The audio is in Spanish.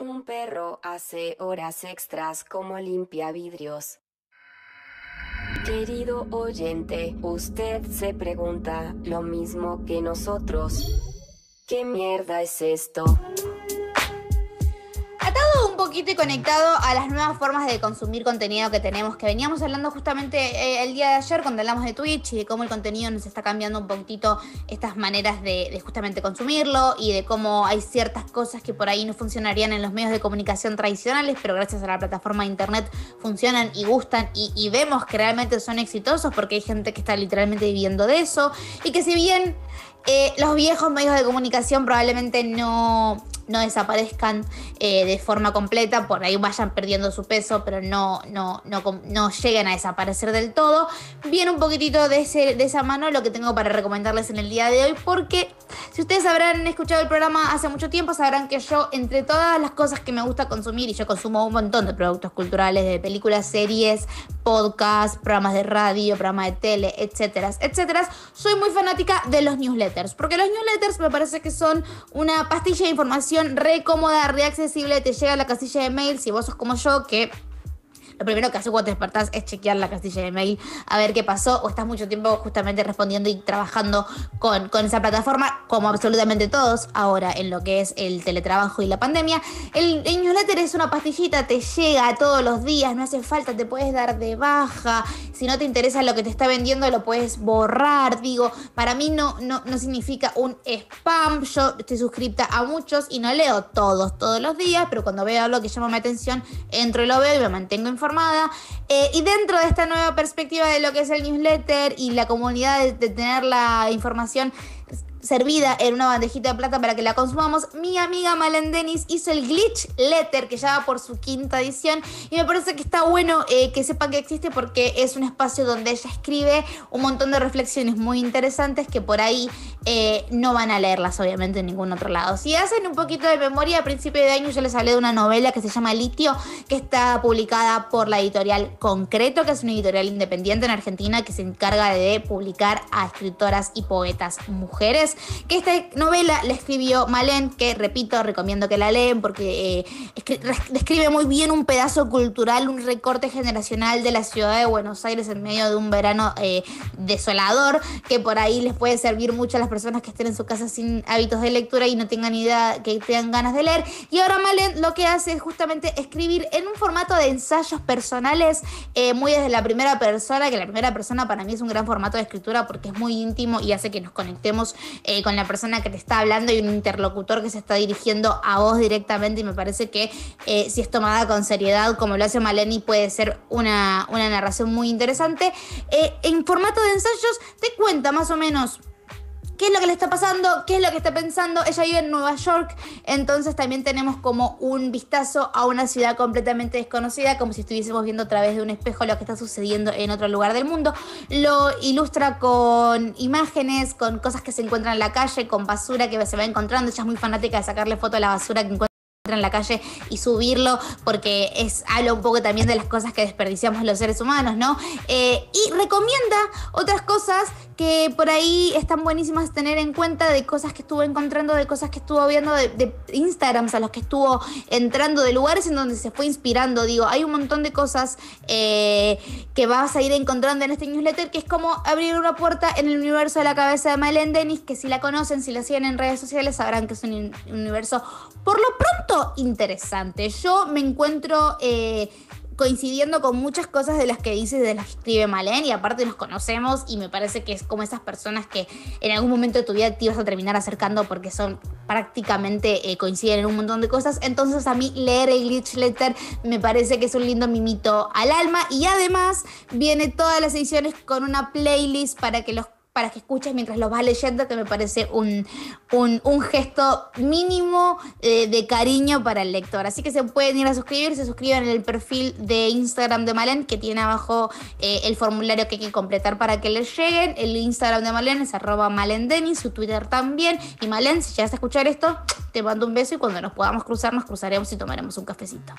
Un perro hace horas extras como limpia vidrios. Querido oyente, usted se pregunta lo mismo que nosotros. ¿Qué mierda es esto? poquito conectado a las nuevas formas de consumir contenido que tenemos, que veníamos hablando justamente eh, el día de ayer cuando hablamos de Twitch y de cómo el contenido nos está cambiando un poquito estas maneras de, justamente consumirlo y de cómo hay ciertas cosas que por ahí no funcionarían en los medios de comunicación tradicionales, pero gracias a la plataforma de internet funcionan y gustan y vemos que realmente son exitosos porque hay gente que está literalmente viviendo de eso y que si bien eh, los viejos medios de comunicación probablemente no, no desaparezcan eh, de forma completa, por ahí vayan perdiendo su peso, pero no, no, lleguen a desaparecer del todo. Bien un poquitito de, de esa mano lo que tengo para recomendarles en el día de hoy, porque si ustedes habrán escuchado el programa hace mucho tiempo, sabrán que yo, entre todas las cosas que me gusta consumir, y yo consumo un montón de productos culturales, de películas, series, podcast, programas de radio, programas de tele, etcétera, etcétera. Soy muy fanática de los newsletters, porque los newsletters me parece que son una pastilla de información re cómoda, re accesible, te llega a la casilla de mail, si vos sos como yo, que lo primero que haces cuando te despertás es chequear la castilla de mail, a ver qué pasó, o estás mucho tiempo justamente respondiendo y trabajando con, con esa plataforma, como absolutamente todos ahora en lo que es el teletrabajo y la pandemia. El, newsletter es una pastillita, te llega todos los días, no hace falta, te puedes dar de baja, si no te interesa lo que te está vendiendo lo puedes borrar, digo, para mí no, no, no significa un spam, yo estoy suscripta a muchos y no leo todos, todos los días, pero cuando veo algo que llama mi atención, entro y lo veo y me mantengo informado informada. Eh, y dentro de esta nueva perspectiva de lo que es el newsletter y la comunidad de tener la información servida en una bandejita de plata para que la consumamos, mi amiga Malen Dennis hizo el Glitch Letter, que ya va por su quinta edición, y me parece que está bueno eh, que sepan que existe porque es un espacio donde ella escribe un montón de reflexiones muy interesantes que por ahí eh, no van a leerlas, obviamente, en ningún otro lado. Si hacen un poquito de memoria, a principio de año yo les hablé de una novela que se llama Litio, que está publicada por la editorial Concreto, que es una editorial independiente en Argentina que se encarga de publicar a escritoras y poetas mujeres que esta novela la escribió Malen que repito, recomiendo que la leen porque eh, describe muy bien un pedazo cultural, un recorte generacional de la ciudad de Buenos Aires en medio de un verano eh, desolador, que por ahí les puede servir mucho a las personas que estén en su casa sin hábitos de lectura y no tengan idea, que tengan ganas de leer. Y ahora Malen lo que hace es justamente escribir en un formato de ensayos personales, eh, muy desde la primera persona, que la primera persona para mí es un gran formato de escritura porque es muy íntimo y hace que nos conectemos eh, con la persona que te está hablando y un interlocutor que se está dirigiendo a vos directamente y me parece que eh, si es tomada con seriedad como lo hace Maleni puede ser una, una narración muy interesante. Eh, en formato de ensayos te cuenta más o menos qué es lo que le está pasando, qué es lo que está pensando. Ella vive en Nueva York, entonces también tenemos como un vistazo a una ciudad completamente desconocida, como si estuviésemos viendo a través de un espejo lo que está sucediendo en otro lugar del mundo. Lo ilustra con imágenes, con cosas que se encuentran en la calle, con basura que se va encontrando. Ella es muy fanática de sacarle foto a la basura que encuentra en la calle y subirlo porque es habla un poco también de las cosas que desperdiciamos los seres humanos, ¿no? Eh, y recomienda otras cosas que por ahí están buenísimas tener en cuenta de cosas que estuvo encontrando, de cosas que estuvo viendo, de, de Instagrams a los que estuvo entrando, de lugares en donde se fue inspirando. Digo, hay un montón de cosas eh, que vas a ir encontrando en este newsletter, que es como abrir una puerta en el universo de la cabeza de Malen Dennis, que si la conocen, si la siguen en redes sociales, sabrán que es un universo por lo pronto interesante. Yo me encuentro eh, coincidiendo con muchas cosas de las que dices, de las que escribe Malen y aparte nos conocemos y me parece que es como esas personas que en algún momento de tu vida te ibas a terminar acercando porque son prácticamente eh, coinciden en un montón de cosas. Entonces a mí leer el Glitch Letter me parece que es un lindo mimito al alma y además viene todas las ediciones con una playlist para que los para que escuches mientras lo vas leyendo, que me parece un, gesto mínimo eh, de cariño para el lector. Así que se pueden ir a suscribir, se suscriban en el perfil de Instagram de Malen, que tiene abajo eh, el formulario que hay que completar para que les lleguen. El Instagram de Malen es arroba y su Twitter también. Y Malen, si llegas a escuchar esto, te mando un beso y cuando nos podamos cruzar, nos cruzaremos y tomaremos un cafecito.